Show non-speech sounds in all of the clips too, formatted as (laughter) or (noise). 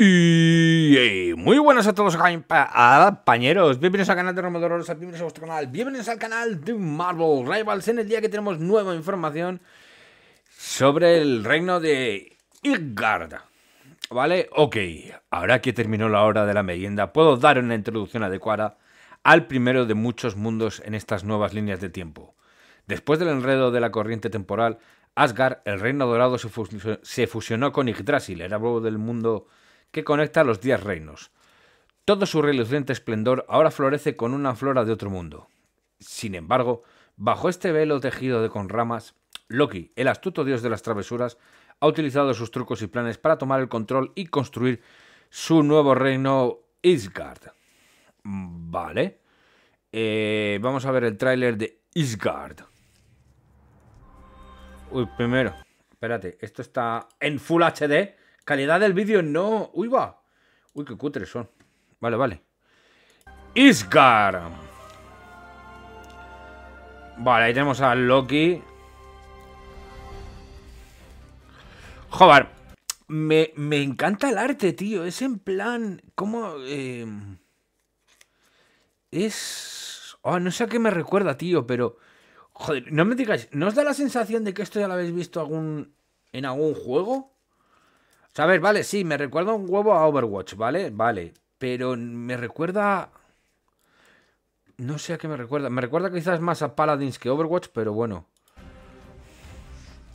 Y muy buenas a todos compañeros. bienvenidos al canal de Romodororos, bienvenidos a vuestro canal, bienvenidos al canal de Marvel Rivals en el día que tenemos nueva información sobre el reino de Yggdrasil. Vale, ok, ahora que terminó la hora de la merienda, puedo dar una introducción adecuada al primero de muchos mundos en estas nuevas líneas de tiempo. Después del enredo de la corriente temporal, Asgard, el reino dorado, se, fusionó con Yggdrasil, el árbol del mundo que conecta los diez reinos. Todo su reluciente esplendor ahora florece con una flora de otro mundo. Sin embargo, bajo este velo tejido de con ramas, Loki, el astuto dios de las travesuras, ha utilizado sus trucos y planes para tomar el control y construir su nuevo reino Isgard. Vale. Eh, vamos a ver el tráiler de Isgard. Uy, primero. Espérate, esto está en Full HD. Calidad del vídeo no... Uy, va. Uy, qué cutres son. Vale, vale. Isgar. Vale, ahí tenemos a Loki. Joder. Me, encanta el arte, tío. Es en plan... ¿Cómo...? Em? Es... Oh, no sé a qué me recuerda, tío, pero... Joder, no me digáis, ¿no os da la sensación de que esto ya lo habéis visto en algún juego? A ver, Vale, sí, me recuerda un huevo a Overwatch, ¿vale? Vale. Pero me recuerda. No sé a qué me recuerda. Me recuerda quizás más a Paladins que Overwatch, pero bueno.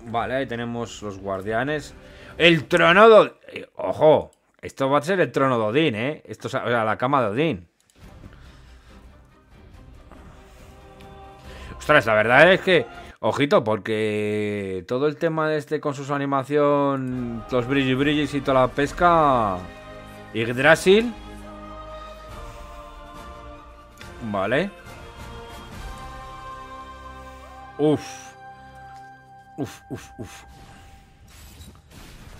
Vale, ahí tenemos los guardianes. ¡El trono de... Eh, ¡Ojo! Esto va a ser el trono de Odín, ¿eh? Esto es o sea, la cama de Odín. Ostras, la verdad es que Ojito, porque todo el tema de este con sus animación, los brilli brillis y toda la pesca. Yggdrasil. Vale. Uf. Uf, uf, uf.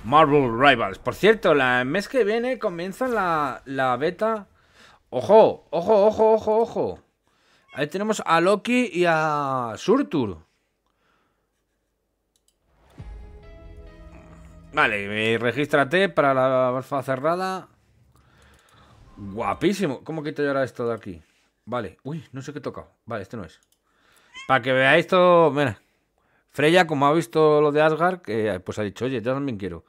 Marvel Rivals. Por cierto, el mes que viene comienza la, la beta. Ojo, ojo, ojo, ojo, ojo. Ahí tenemos a Loki y a Surtur. Vale, regístrate para la alfa cerrada. Guapísimo. ¿Cómo quito yo ahora esto de aquí? Vale. Uy, no sé qué he tocado. Vale, este no es. Para que veáis esto... Mira. Freya, como ha visto lo de Asgard, que, eh, pues ha dicho, oye, yo también quiero.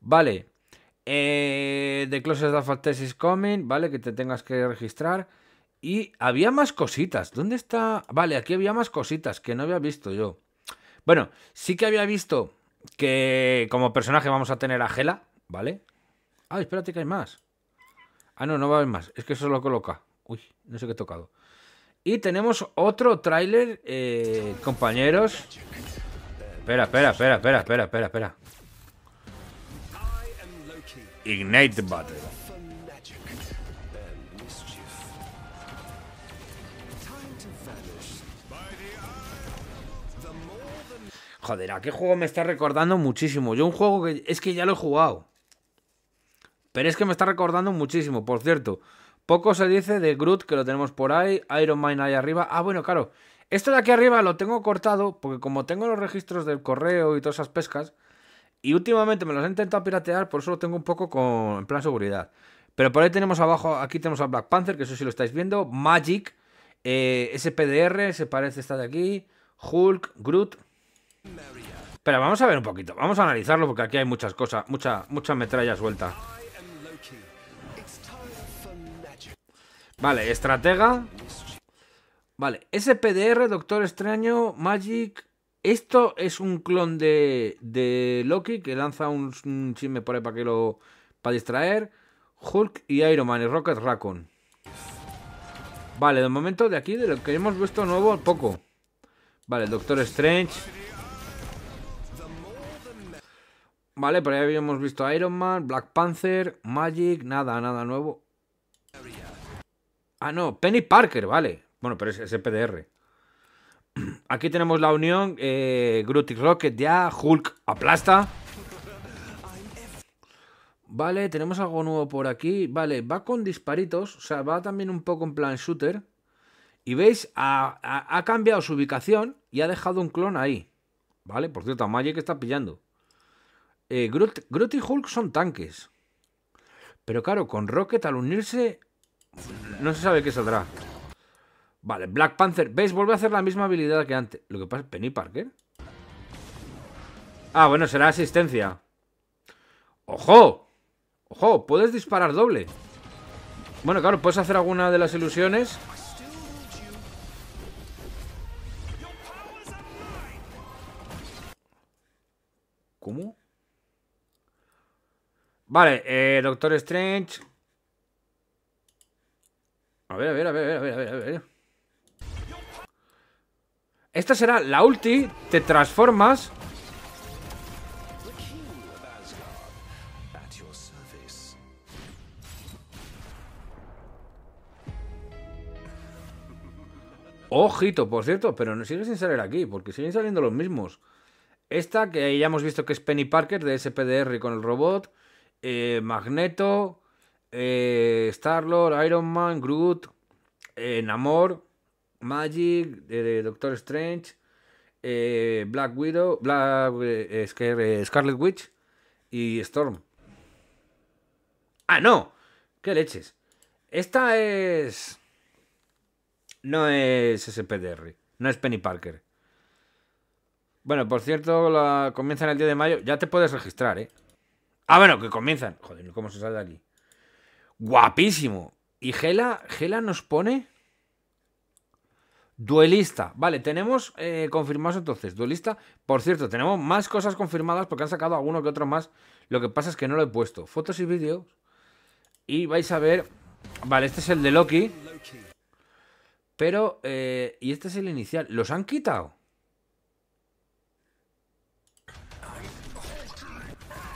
Vale. Eh, The Closest of is Coming, ¿vale? Que te tengas que registrar. Y había más cositas. ¿Dónde está? Vale, aquí había más cositas que no había visto yo. Bueno, sí que había visto que como personaje vamos a tener a Gela, ¿vale? Ah, espérate que hay más. Ah, no, no va a haber más. Es que eso lo coloca. Uy, no sé qué he tocado. Y tenemos otro tráiler, eh, compañeros. Espera, espera, espera, espera, espera, espera, espera. Ignite Battle. Joder, ¿a qué juego me está recordando muchísimo? Yo un juego que es que ya lo he jugado. Pero es que me está recordando muchísimo, por cierto. Poco se dice de Groot, que lo tenemos por ahí. Iron Mine ahí arriba. Ah, bueno, claro. Esto de aquí arriba lo tengo cortado, porque como tengo los registros del correo y todas esas pescas, y últimamente me los he intentado piratear, por eso lo tengo un poco con, en plan seguridad. Pero por ahí tenemos abajo, aquí tenemos a Black Panther, que eso sí lo estáis viendo. Magic, SPDR, eh, se parece esta de aquí. Hulk, Groot, pero vamos a ver un poquito, vamos a analizarlo porque aquí hay muchas cosas, mucha, mucha metralla suelta. Vale, estratega. Vale, SPDR, Doctor Extraño, Magic. Esto es un clon de, de Loki que lanza un, un, chisme por ahí para que lo. para distraer. Hulk y Iron Man y Rocket Raccoon. Vale, de momento de aquí, de lo que hemos visto nuevo, poco. Vale, Doctor Strange. Vale, pero ya habíamos visto Iron Man, Black Panther, Magic, nada, nada nuevo. Ah, no, Penny Parker, vale. Bueno, pero es, es PDR. (clears throat) Aquí tenemos la unión, eh, Groot y Rocket ya, Hulk aplasta. Vale, tenemos algo nuevo por aquí. Vale, va con disparitos, o sea, va también un poco en plan shooter. Y veis, ha, cambiado su ubicación y ha dejado un clon ahí. Vale, por cierto, Magic está pillando. Eh, Groot, y Hulk son tanques. Pero claro, con Rocket al unirse, no se sabe qué saldrá. Vale, Black Panther. ¿Veis? Vuelve a hacer la misma habilidad que antes. Lo que pasa es Penny Parker. Ah, bueno, será asistencia. ¡Ojo! ¡Ojo! Puedes disparar doble. Bueno, claro, puedes hacer alguna de las ilusiones. ¿Cómo? Vale, eh, Doctor Strange. A ver, a ver, a ver, a ver, a ver, a ver. Esta será la ulti. Te transformas. Ojito, por cierto, pero no sigue sin salir aquí, porque siguen saliendo los mismos. Esta, que ya hemos visto que es Penny Parker de SPDR con el robot. Eh, Magneto, eh, Star-Lord, Iron Man, Groot, eh, Namor, Magic, Doctor Strange, eh, Black Widow, Black, Scarlet Witch y Storm. ¡Ah, no! ¡Qué leches! Esta es... No es SPDR, no es Penny Parker. Bueno, por cierto, la... comienza en el día de mayo. Ya te puedes registrar, ¿eh? Ah, bueno, que comienzan. Joder, ¿cómo se sale de aquí? Guapísimo. Y Gela, Gela nos pone... Duelista. Vale, tenemos eh, confirmados entonces. Duelista. Por cierto, tenemos más cosas confirmadas porque han sacado alguno que otro más. Lo que pasa es que no lo he puesto. Fotos y vídeos. Y vais a ver... Vale, este es el de Loki. Pero... Eh, y este es el inicial. ¿Los han quitado?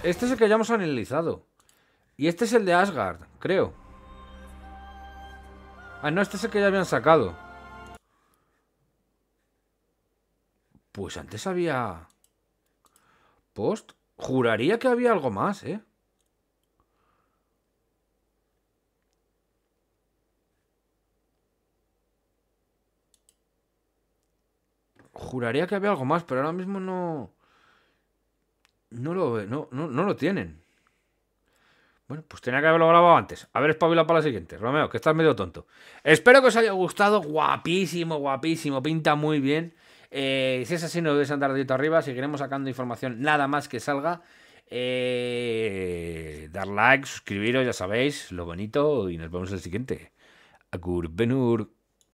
Este es el que ya hemos analizado. Y este es el de Asgard, creo. Ah, no, este es el que ya habían sacado. Pues antes había... Post. Juraría que había algo más, ¿eh? Juraría que había algo más, pero ahora mismo no... No lo, eh, no, lo tienen. Bueno, pues tenía que haberlo grabado antes. A ver, espabila para la siguiente. Romeo, que estás medio tonto. Espero que os haya gustado. Guapísimo, guapísimo. Pinta muy bien. Eh, si es así, no debéis andar dedito arriba. Seguiremos sacando información nada más que salga. Eh, dar like, suscribiros, ya sabéis, lo bonito. Y nos vemos en el siguiente. Agur Benur.